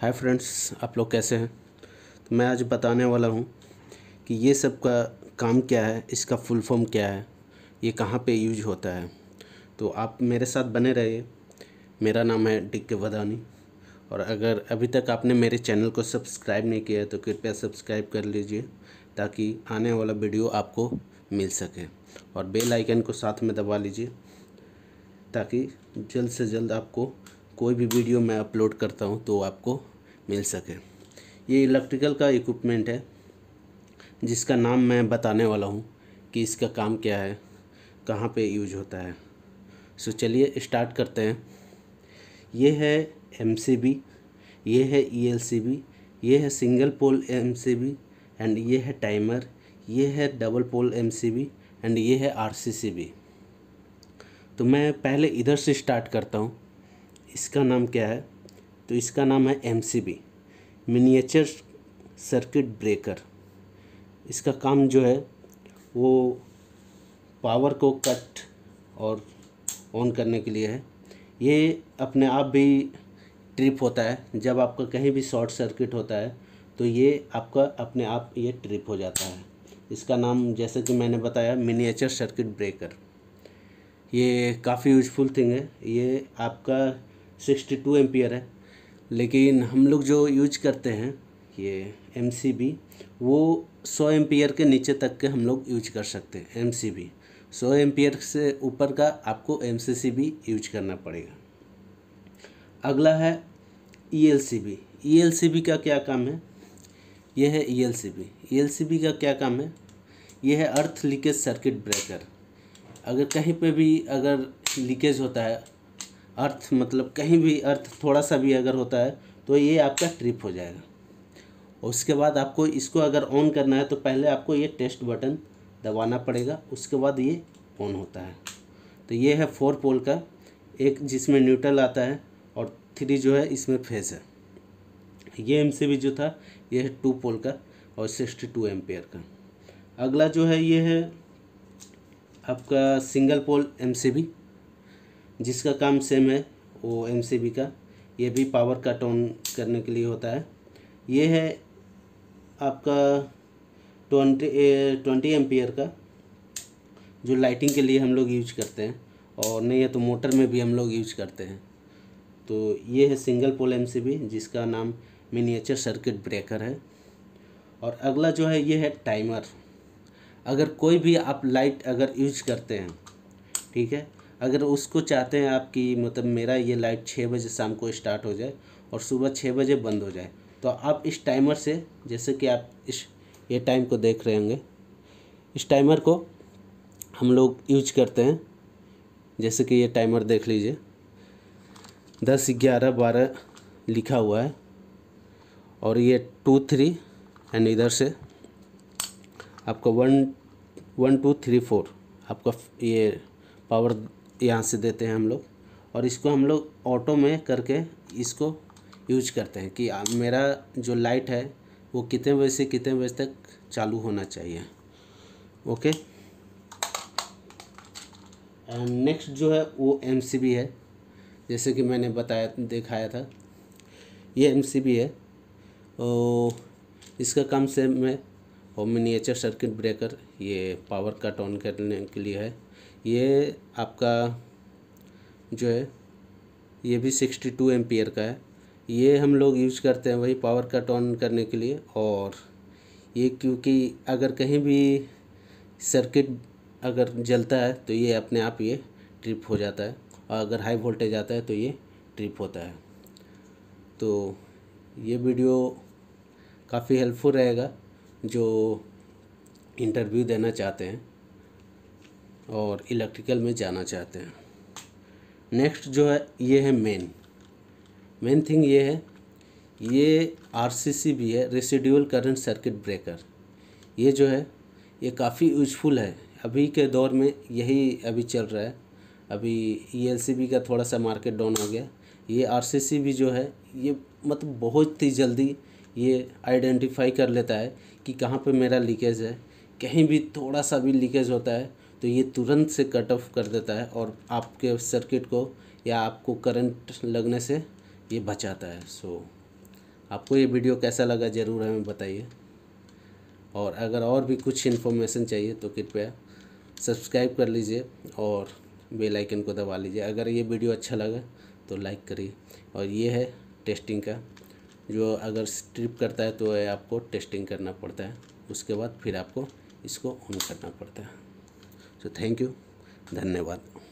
hi friends आप लोग कैसे हैं तो मैं आज बताने वाला हूँ कि ये सब का काम क्या है इसका फुल फॉर्म क्या है ये कहाँ पे यूज होता है तो आप मेरे साथ बने रहिए मेरा नाम है डिक वदानी और अगर अभी तक आपने मेरे चैनल को सब्सक्राइब नहीं किया है तो कृपया सब्सक्राइब कर लीजिए ताकि आने वाला वीडियो आपको मिल सके और बेल आइकन को साथ में दबा लीजिए ताकि जल्द से जल्द आपको कोई भी वीडियो मैं अपलोड करता हूँ तो आपको मिल सके ये इलेक्ट्रिकल का इक्विपमेंट है जिसका नाम मैं बताने वाला हूँ कि इसका काम क्या है कहाँ पे यूज होता है सो चलिए स्टार्ट करते हैं ये है एम ये है ई e ये है सिंगल पोल एम एंड ये है टाइमर ये है डबल पोल एम एंड ये है आर तो मैं पहले इधर से स्टार्ट करता हूँ इसका नाम क्या है तो इसका नाम है M C B miniature circuit breaker इसका काम जो है वो पावर को कट और ऑन करने के लिए है ये अपने आप भी ट्रिप होता है जब आपका कहीं भी शॉर्ट सर्किट होता है तो ये आपका अपने आप ये ट्रिप हो जाता है इसका नाम जैसे कि मैंने बताया मिनिएचर सर्किट ब्रेकर ये काफ़ी यूजफुल थिंग है ये आपका सिक्सटी टू एम्पियर है लेकिन हम लोग जो यूज करते हैं ये एम वो सौ एम के नीचे तक के हम लोग यूज कर सकते हैं एम सी बी सौ एम से ऊपर का आपको M C C B use करना पड़ेगा अगला है E L C B E L C B का क्या काम है यह है E L C B E L C B का क्या काम है यह है अर्थ लीकेज सर्किट ब्रेकर अगर कहीं पे भी अगर लीकेज होता है अर्थ मतलब कहीं भी अर्थ थोड़ा सा भी अगर होता है तो ये आपका ट्रिप हो जाएगा उसके बाद आपको इसको अगर ऑन करना है तो पहले आपको ये टेस्ट बटन दबाना पड़ेगा उसके बाद ये ऑन होता है तो ये है फोर पोल का एक जिसमें न्यूट्रल आता है और थ्री जो है इसमें फेज है ये एम सी बी जो था ये है टू पोल का और सिक्सटी टू एम्पेयर का अगला जो है ये है आपका single pole M C B जिसका काम सेम है वो एम का ये भी पावर कट ऑन करने के लिए होता है ये है आपका ट्वेंटी ट्वेंटी एम्पियर का जो लाइटिंग के लिए हम लोग यूज करते हैं और नहीं है तो मोटर में भी हम लोग यूज करते हैं तो ये है सिंगल पोल एम जिसका नाम मिनिएचर सर्किट ब्रेकर है और अगला जो है ये है टाइमर अगर कोई भी आप लाइट अगर यूज करते हैं ठीक है अगर उसको चाहते हैं आप कि मतलब मेरा ये लाइट छः बजे शाम को स्टार्ट हो जाए और सुबह छः बजे बंद हो जाए तो आप इस टाइमर से जैसे कि आप इस ये टाइम को देख रहे होंगे इस टाइमर को हम लोग यूज करते हैं जैसे कि ये टाइमर देख लीजिए दस ग्यारह बारह लिखा हुआ है और ये टू थ्री एंड इधर से आपका one one two three four आपका ये पावर यहाँ से देते हैं हम लोग और इसको हम लोग ऑटो में करके इसको यूज करते हैं कि मेरा जो लाइट है वो कितने बजे से कितने बजे तक चालू होना चाहिए ओके एंड नेक्स्ट जो है वो एम है जैसे कि मैंने बताया दिखाया था ये एम है ओ इसका कम से मैं और मिनीचर सर्किट ब्रेकर ये पावर कट ऑन करने के लिए है ये आपका जो है ये भी सिक्सटी टू एम्पियर का है ये हम लोग यूज करते हैं वही पावर कट ऑन करने के लिए और ये क्योंकि अगर कहीं भी सर्किट अगर जलता है तो ये अपने आप ये ट्रिप हो जाता है और अगर हाई वोल्टेज आता है तो ये ट्रिप होता है तो ये वीडियो काफ़ी हेल्पफुल रहेगा जो इंटरव्यू देना चाहते हैं और इलेक्ट्रिकल में जाना चाहते हैं नेक्स्ट जो है ये है मेन मेन थिंग ये है ये आरसीसी भी है रेसिड्यूल करंट सर्किट ब्रेकर ये जो है ये काफ़ी यूजफुल है अभी के दौर में यही अभी चल रहा है अभी ई e का थोड़ा सा मार्केट डाउन हो गया ये आरसीसी भी जो है ये मतलब बहुत ही जल्दी ये आइडेंटिफाई कर लेता है कि कहाँ पे मेरा लीकेज है कहीं भी थोड़ा सा भी लीकेज होता है तो ये तुरंत से कट ऑफ कर देता है और आपके सर्किट को या आपको करंट लगने से ये बचाता है सो आपको ये वीडियो कैसा लगा ज़रूर हमें बताइए और अगर और भी कुछ इन्फॉर्मेशन चाहिए तो कृपया सब्सक्राइब कर लीजिए और बेल आइकन को दबा लीजिए अगर ये वीडियो अच्छा लगा तो लाइक करिए और ये है टेस्टिंग का जो अगर स्ट्रिप करता है तो आपको टेस्टिंग करना पड़ता है उसके बाद फिर आपको इसको ऑन करना पड़ता है तो थैंक यू धन्यवाद